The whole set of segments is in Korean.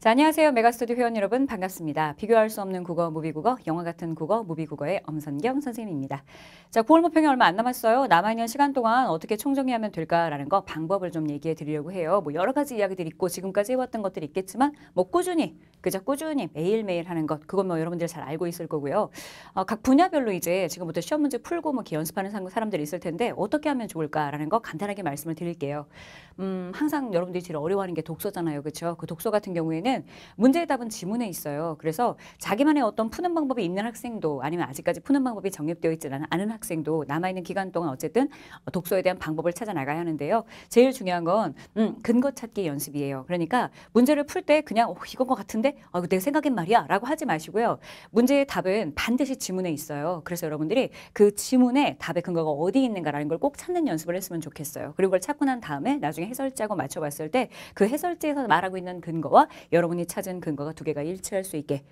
자, 안녕하세요. 메가스튜디오 회원 여러분 반갑습니다. 비교할 수 없는 국어, 무비국어, 영화 같은 국어, 무비국어의 엄선경 선생님입니다. 자, 9월 모평이 얼마 안 남았어요. 남아있는 시간 동안 어떻게 총정리하면 될까라는 거 방법을 좀 얘기해 드리려고 해요. 뭐 여러 가지 이야기들이 있고 지금까지 해왔던 것들이 있겠지만 뭐 꾸준히 그저 꾸준히 매일매일 하는 것 그건 뭐 여러분들 잘 알고 있을 거고요. 어, 각 분야별로 이제 지금부터 시험 문제 풀고 뭐이 연습하는 사람들이 있을 텐데 어떻게 하면 좋을까라는 거 간단하게 말씀을 드릴게요. 음, 항상 여러분들이 제일 어려워하는 게 독서잖아요. 그렇죠? 그 독서 같은 경우에는 경우에는 문제의 답은 지문에 있어요. 그래서 자기만의 어떤 푸는 방법이 있는 학생도 아니면 아직까지 푸는 방법이 정립되어 있지 는 않은 학생도 남아있는 기간 동안 어쨌든 독서에 대한 방법을 찾아 나가야 하는데요. 제일 중요한 건 음, 근거 찾기 연습이에요. 그러니까 문제를 풀 때 그냥 어, 이건 것 같은데 어, 내 생각엔 말이야 라고 하지 마시고요. 문제의 답은 반드시 지문에 있어요. 그래서 여러분들이 그 지문에 답의 근거가 어디 있는가라는 걸 꼭 찾는 연습을 했으면 좋겠어요. 그리고 그걸 찾고 난 다음에 나중에 해설지하고 맞춰봤을 때 그 해설지에서 말하고 있는 근거와 여러분이 찾은 근거가 두 개가 일치할 수 있게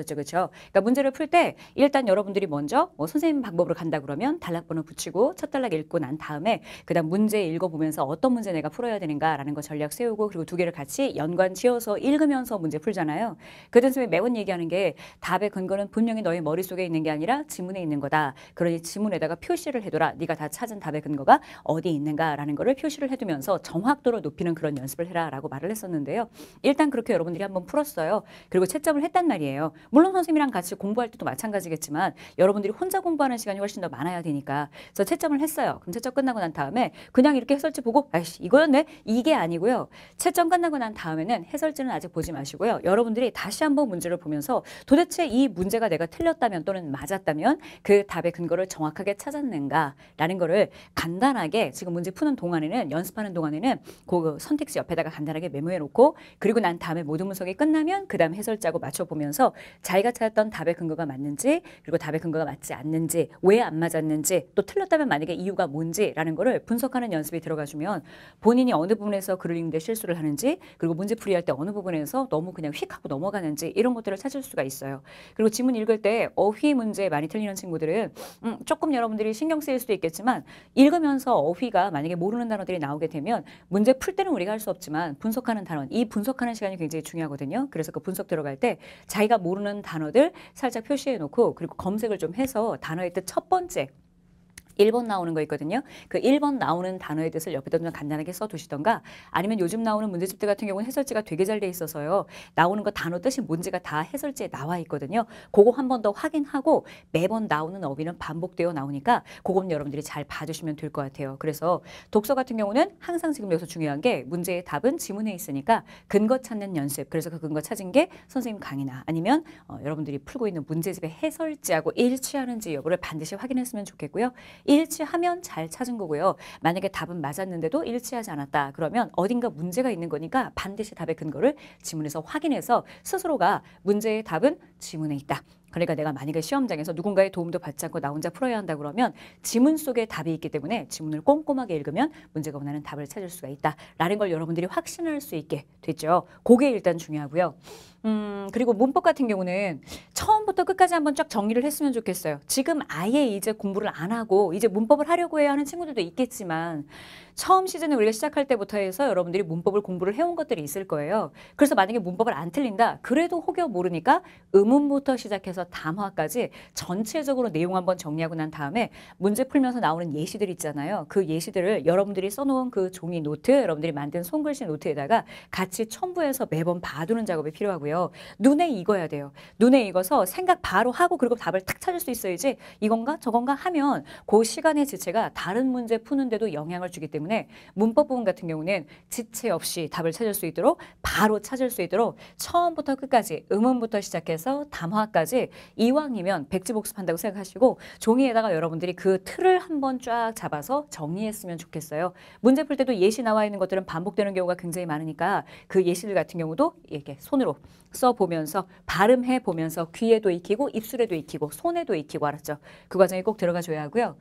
이해하셨죠. 그렇죠? 그러니까 문제를 풀 때 일단 여러분들이 먼저 뭐 선생님 방법으로 간다 그러면 단락번호 붙이고 첫 단락 읽고 난 다음에 그다음 문제 읽어보면서 어떤 문제 내가 풀어야 되는가라는 거 전략 세우고 그리고 두 개를 같이 연관 지어서 읽으면서 문제 풀잖아요. 그든 선생님 매번 얘기하는 게 답의 근거는 분명히 너의 머릿속에 있는 게 아니라 지문에 있는 거다. 그러니 지문에다가 표시를 해둬라. 네가 다 찾은 답의 근거가 어디 있는가라는 거를 표시를 해두면서 정확도를 높이는 그런 연습을 해라라고 말을 했었는데요. 일단 그렇게 여러분 여분들이 한번 풀었어요. 그리고 채점을 했단 말이에요. 물론 선생님이랑 같이 공부할 때도 마찬가지겠지만 여러분들이 혼자 공부하는 시간이 훨씬 더 많아야 되니까 그래서 채점을 했어요. 그럼 채점 끝나고 난 다음에 그냥 이렇게 해설지 보고 아이씨 이거였네 이게 아니고요. 채점 끝나고 난 다음에는 해설지는 아직 보지 마시고요. 여러분들이 다시 한번 문제를 보면서 도대체 이 문제가 내가 틀렸다면 또는 맞았다면 그 답의 근거를 정확하게 찾았는가라는 거를 간단하게 지금 문제 푸는 동안에는 연습하는 동안에는 그 선택지 옆에다가 간단하게 메모해 놓고 그리고 난 다음에 모든 모든 분석이 끝나면 그 다음 해설자고 맞춰보면서 자기가 찾았던 답의 근거가 맞는지 그리고 답의 근거가 맞지 않는지 왜 안 맞았는지 또 틀렸다면 만약에 이유가 뭔지라는 거를 분석하는 연습이 들어가주면 본인이 어느 부분에서 글을 읽는데 실수를 하는지 그리고 문제풀이 할때 어느 부분에서 너무 그냥 휙 하고 넘어가는지 이런 것들을 찾을 수가 있어요. 그리고 지문 읽을 때 어휘 문제 많이 틀리는 친구들은 음, 조금 여러분들이 신경 쓰일 수도 있겠지만 읽으면서 어휘가 만약에 모르는 단어들이 나오게 되면 문제 풀 때는 우리가 할 수 없지만 분석하는 단어 이 분석하는 시간이 굉장히 중요해요. 중요하거든요. 그래서 그 분석 들어갈 때 자기가 모르는 단어들 살짝 표시해 놓고 그리고 검색을 좀 해서 단어의 뜻 첫 번째 일번 나오는 거 있거든요. 그 일 번 나오는 단어의 뜻을 옆에다 좀 간단하게 써두시던가 아니면 요즘 나오는 문제집들 같은 경우는 해설지가 되게 잘 돼 있어서요. 나오는 거 단어 뜻이 뭔지가 다 해설지에 나와 있거든요. 그거 한 번 더 확인하고 매번 나오는 어휘는 반복되어 나오니까 그건 여러분들이 잘 봐주시면 될 것 같아요. 그래서 독서 같은 경우는 항상 지금 여기서 중요한 게 문제의 답은 지문에 있으니까 근거 찾는 연습. 그래서 그 근거 찾은 게 선생님 강의나 아니면 어, 여러분들이 풀고 있는 문제집의 해설지하고 일치하는지 여부를 반드시 확인했으면 좋겠고요. 일치하면 잘 찾은 거고요. 만약에 답은 맞았는데도 일치하지 않았다. 그러면 어딘가 문제가 있는 거니까 반드시 답의 근거를 지문에서 확인해서 스스로가 문제의 답은 지문에 있다. 그러니까 내가 만약에 시험장에서 누군가의 도움도 받지 않고 나 혼자 풀어야 한다 그러면 지문 속에 답이 있기 때문에 지문을 꼼꼼하게 읽으면 문제가 원하는 답을 찾을 수가 있다라는 걸 여러분들이 확신할 수 있게 됐죠. 그게 일단 중요하고요. 음, 그리고 문법 같은 경우는 처음부터 끝까지 한번 쫙 정리를 했으면 좋겠어요. 지금 아예 이제 공부를 안 하고 이제 문법을 하려고 해야 하는 친구들도 있겠지만 처음 시즌에 우리가 시작할 때부터 해서 여러분들이 문법을 공부를 해온 것들이 있을 거예요. 그래서 만약에 문법을 안 틀린다. 그래도 혹여 모르니까 음음부터 시작해서 담화까지 전체적으로 내용 한번 정리하고 난 다음에 문제 풀면서 나오는 예시들 있잖아요. 그 예시들을 여러분들이 써놓은 그 종이 노트, 여러분들이 만든 손글씨 노트에다가 같이 첨부해서 매번 봐두는 작업이 필요하고요. 눈에 익어야 돼요. 눈에 익어서 생각 바로 하고 그리고 답을 탁 찾을 수 있어야지 이건가 저건가 하면 그 시간의 지체가 다른 문제 푸는데도 영향을 주기 때문에 때문에 문법 부분 같은 경우는 지체 없이 답을 찾을 수 있도록 바로 찾을 수 있도록 처음부터 끝까지 음음부터 시작해서 담화까지 이왕이면 백지 복습한다고 생각하시고 종이에다가 여러분들이 그 틀을 한번 쫙 잡아서 정리했으면 좋겠어요. 문제 풀 때도 예시 나와 있는 것들은 반복되는 경우가 굉장히 많으니까 그 예시들 같은 경우도 이렇게 손으로 써보면서 발음해 보면서 귀에도 익히고 입술에도 익히고 손에도 익히고 알았죠. 그 과정이 꼭 들어가줘야 하고요.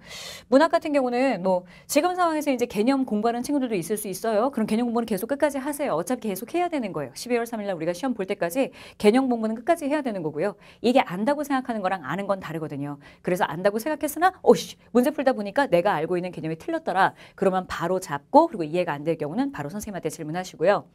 문학 같은 경우는 뭐 지금 상황에서 이제 개념 개념 공부하는 친구들도 있을 수 있어요. 그럼 개념 공부는 계속 끝까지 하세요. 어차피 계속 해야 되는 거예요. 12월 3일 날 우리가 시험 볼 때까지 개념 공부는 끝까지 해야 되는 거고요. 이게 안다고 생각하는 거랑 아는 건 다르거든요. 그래서 안다고 생각했으나 오씨 문제 풀다 보니까 내가 알고 있는 개념이 틀렸더라. 그러면 바로 잡고 그리고 이해가 안 될 경우는 바로 선생님한테 질문하시고요.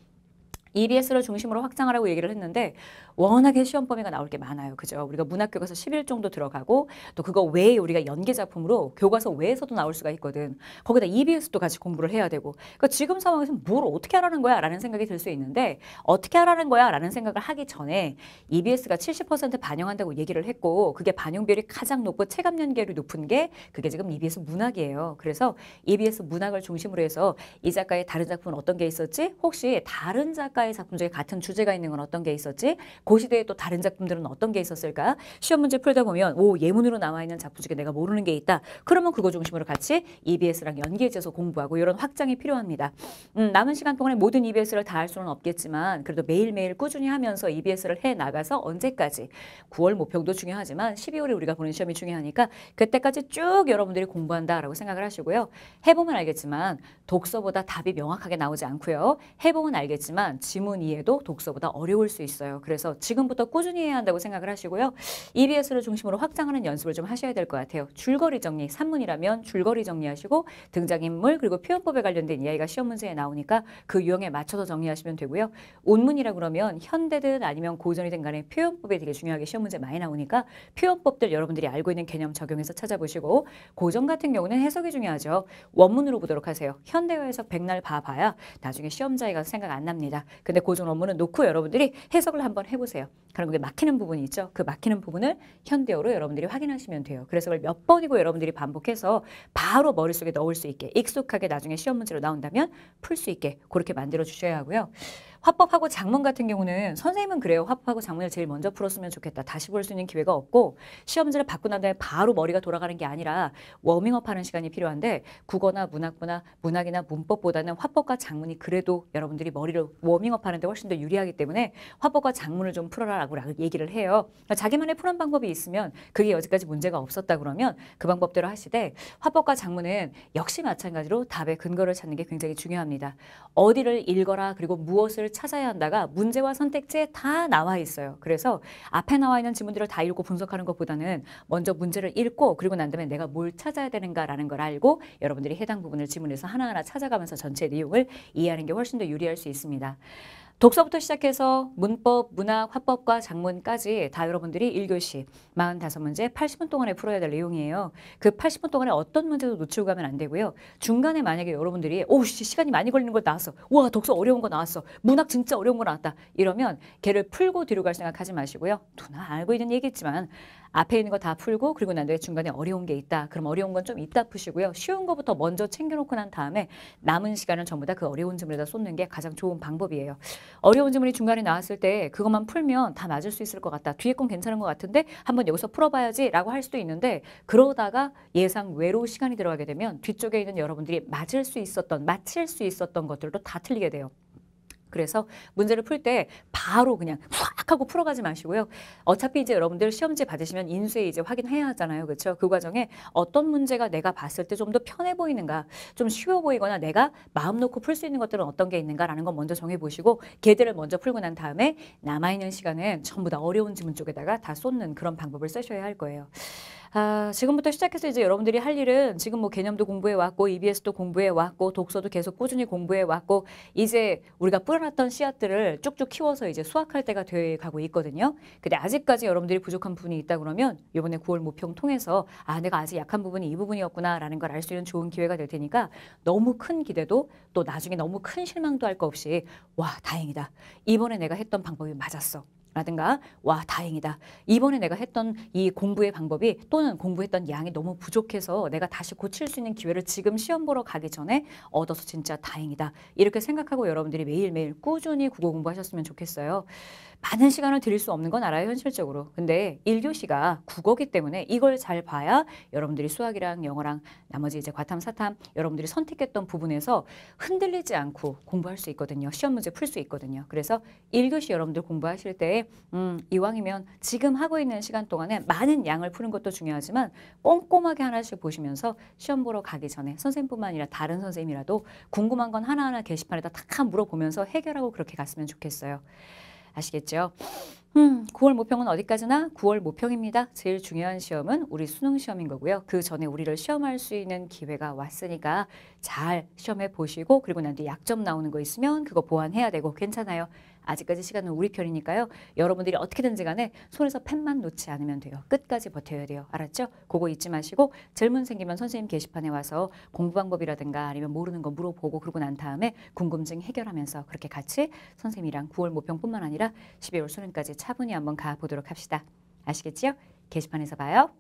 EBS를 중심으로 확장하라고 얘기를 했는데 워낙에 시험 범위가 나올 게 많아요. 그죠? 우리가 문학 교과서 10일 정도 들어가고 또 그거 외에 우리가 연계 작품으로 교과서 외에서도 나올 수가 있거든. 거기다 EBS도 같이 공부를 해야 되고. 그러니까 지금 상황에서 뭘 어떻게 하라는 거야? 라는 생각이 들 수 있는데 어떻게 하라는 거야? 라는 생각을 하기 전에 EBS가 70% 반영한다고 얘기를 했고 그게 반영비율이 가장 높고 체감 연계율이 높은 게 그게 지금 EBS 문학이에요. 그래서 EBS 문학을 중심으로 해서 이 작가의 다른 작품은 어떤 게 있었지? 혹시 다른 작가의 작가의 작품 중에 같은 주제가 있는 건 어떤 게 있었지? 고 그 시대에 또 다른 작품들은 어떤 게 있었을까? 시험 문제 풀다 보면 오 예문으로 나와 있는 작품 중에 내가 모르는 게 있다. 그러면 그거 중심으로 같이 EBS랑 연계해서 공부하고 이런 확장이 필요합니다. 음, 남은 시간 동안에 모든 EBS를 다 할 수는 없겠지만 그래도 매일매일 꾸준히 하면서 EBS를 해 나가서 언제까지 9월 모평도 중요하지만 12월에 우리가 보는 시험이 중요하니까 그때까지 쭉 여러분들이 공부한다라고 생각을 하시고요. 해보면 알겠지만 독서보다 답이 명확하게 나오지 않고요. 해보면 알겠지만 지문 이해도 독서보다 어려울 수 있어요. 그래서 지금부터 꾸준히 해야 한다고 생각을 하시고요. EBS를 중심으로 확장하는 연습을 좀 하셔야 될 것 같아요. 줄거리 정리, 산문이라면 줄거리 정리하시고 등장인물 그리고 표현법에 관련된 이야기가 시험 문제에 나오니까 그 유형에 맞춰서 정리하시면 되고요. 온문이라 그러면 현대든 아니면 고전이든 간에 표현법이 되게 중요하게 시험 문제 많이 나오니까 표현법들 여러분들이 알고 있는 개념 적용해서 찾아보시고 고전 같은 경우는 해석이 중요하죠. 원문으로 보도록 하세요. 현대화에서 백날 봐봐야 나중에 시험장에 가서 생각 안 납니다. 근데 고전 업무는 놓고 여러분들이 해석을 한번 해보세요. 그럼 그게 막히는 부분이 있죠. 그 막히는 부분을 현대어로 여러분들이 확인하시면 돼요. 그래서 그걸 몇 번이고 여러분들이 반복해서 바로 머릿속에 넣을 수 있게 익숙하게 나중에 시험 문제로 나온다면 풀 수 있게 그렇게 만들어 주셔야 하고요. 화법하고 작문 같은 경우는 선생님은 그래요. 화법하고 작문을 제일 먼저 풀었으면 좋겠다. 다시 볼 수 있는 기회가 없고 시험지를 받고 난 다음에 바로 머리가 돌아가는 게 아니라 워밍업 하는 시간이 필요한데 국어나 문학부나 문학이나 문법보다는 화법과 작문이 그래도 여러분들이 머리를 워밍업 하는데 훨씬 더 유리하기 때문에 화법과 작문을 좀 풀어라라고 얘기를 해요. 그러니까 자기만의 푸는 방법이 있으면 그게 여지까지 문제가 없었다 그러면 그 방법대로 하시되 화법과 작문은 역시 마찬가지로 답의 근거를 찾는 게 굉장히 중요합니다. 어디를 읽어라 그리고 무엇을 찾아야 한다가 문제와 선택지에 다 나와 있어요. 그래서 앞에 나와 있는 지문들을 다 읽고 분석하는 것보다는 먼저 문제를 읽고 그리고 난 다음에 내가 뭘 찾아야 되는가라는 걸 알고 여러분들이 해당 부분을 지문에서 하나하나 찾아가면서 전체 내용을 이해하는 게 훨씬 더 유리할 수 있습니다. 독서부터 시작해서 문법, 문학, 화법과 작문까지 다 여러분들이 1교시 45문제 80분 동안에 풀어야 될 내용이에요. 그 80분 동안에 어떤 문제도 놓치고 가면 안 되고요. 중간에 만약에 여러분들이 오씨 시간이 많이 걸리는 걸 나왔어. 우와 독서 어려운 거 나왔어. 문학 진짜 어려운 거 나왔다. 이러면 걔를 풀고 뒤로 갈 생각하지 마시고요. 누나 알고 있는 얘기지만 앞에 있는 거 다 풀고 그리고 난 뒤에 중간에 어려운 게 있다. 그럼 어려운 건 좀 이따 푸시고요. 쉬운 거부터 먼저 챙겨놓고 난 다음에 남은 시간을 전부 다 그 어려운 점에다 쏟는 게 가장 좋은 방법이에요. 어려운 질문이 중간에 나왔을 때 그것만 풀면 다 맞을 수 있을 것 같다. 뒤에 건 괜찮은 것 같은데 한번 여기서 풀어봐야지 라고 할 수도 있는데 그러다가 예상 외로 시간이 들어가게 되면 뒤쪽에 있는 여러분들이 맞을 수 있었던, 맞힐 수 있었던 것들도 다 틀리게 돼요. 그래서 문제를 풀 때 바로 그냥 확 하고 풀어가지 마시고요. 어차피 이제 여러분들 시험지 받으시면 인쇄 이제 확인해야 하잖아요. 그렇죠? 그 과정에 어떤 문제가 내가 봤을 때 좀 더 편해 보이는가, 좀 쉬워 보이거나 내가 마음 놓고 풀 수 있는 것들은 어떤 게 있는가라는 건 먼저 정해보시고 걔들을 먼저 풀고 난 다음에 남아있는 시간은 전부 다 어려운 지문 쪽에다가 다 쏟는 그런 방법을 쓰셔야 할 거예요. 아, 지금부터 시작해서 이제 여러분들이 할 일은 지금 뭐 개념도 공부해 왔고 EBS도 공부해 왔고 독서도 계속 꾸준히 공부해 왔고 이제 우리가 뿌려놨던 씨앗들을 쭉쭉 키워서 이제 수확할 때가 돼 가고 있거든요. 근데 아직까지 여러분들이 부족한 부분이 있다 그러면 이번에 9월 모평 통해서 아 내가 아직 약한 부분이 이 부분이었구나라는 걸 알 수 있는 좋은 기회가 될 테니까 너무 큰 기대도 또 나중에 너무 큰 실망도 할 거 없이 와 다행이다 이번에 내가 했던 방법이 맞았어 라든가 와 다행이다 이번에 내가 했던 이 공부의 방법이 또는 공부했던 양이 너무 부족해서 내가 다시 고칠 수 있는 기회를 지금 시험 보러 가기 전에 얻어서 진짜 다행이다 이렇게 생각하고 여러분들이 매일매일 꾸준히 국어 공부하셨으면 좋겠어요 많은 시간을 드릴 수 없는 건 알아요 현실적으로. 근데 1교시가 국어기 때문에 이걸 잘 봐야 여러분들이 수학이랑 영어랑 나머지 이제 과탐 사탐 여러분들이 선택했던 부분에서 흔들리지 않고 공부할 수 있거든요. 시험 문제 풀 수 있거든요. 그래서 1교시 여러분들 공부하실 때에 음, 이왕이면 지금 하고 있는 시간 동안에 많은 양을 푸는 것도 중요하지만 꼼꼼하게 하나씩 보시면서 시험 보러 가기 전에 선생뿐만 님 아니라 다른 선생님이라도 궁금한 건 하나하나 게시판에다 탁 물어보면서 해결하고 그렇게 갔으면 좋겠어요. 아시겠죠? 음, 9월 모평은 어디까지나 9월 모평입니다. 제일 중요한 시험은 우리 수능 시험인 거고요. 그 전에 우리를 시험할 수 있는 기회가 왔으니까 잘 시험해 보시고 그리고 난뒤 약점 나오는 거 있으면 그거 보완해야 되고 괜찮아요. 아직까지 시간은 우리 편이니까요. 여러분들이 어떻게든지 간에 손에서 펜만 놓지 않으면 돼요. 끝까지 버텨야 돼요. 알았죠? 그거 잊지 마시고 질문 생기면 선생님 게시판에 와서 공부 방법이라든가 아니면 모르는 거 물어보고 그러고 난 다음에 궁금증 해결하면서 그렇게 같이 선생님이랑 9월 모평뿐만 아니라 12월 수능까지 차분히 한번 가보도록 합시다. 아시겠지요? 게시판에서 봐요.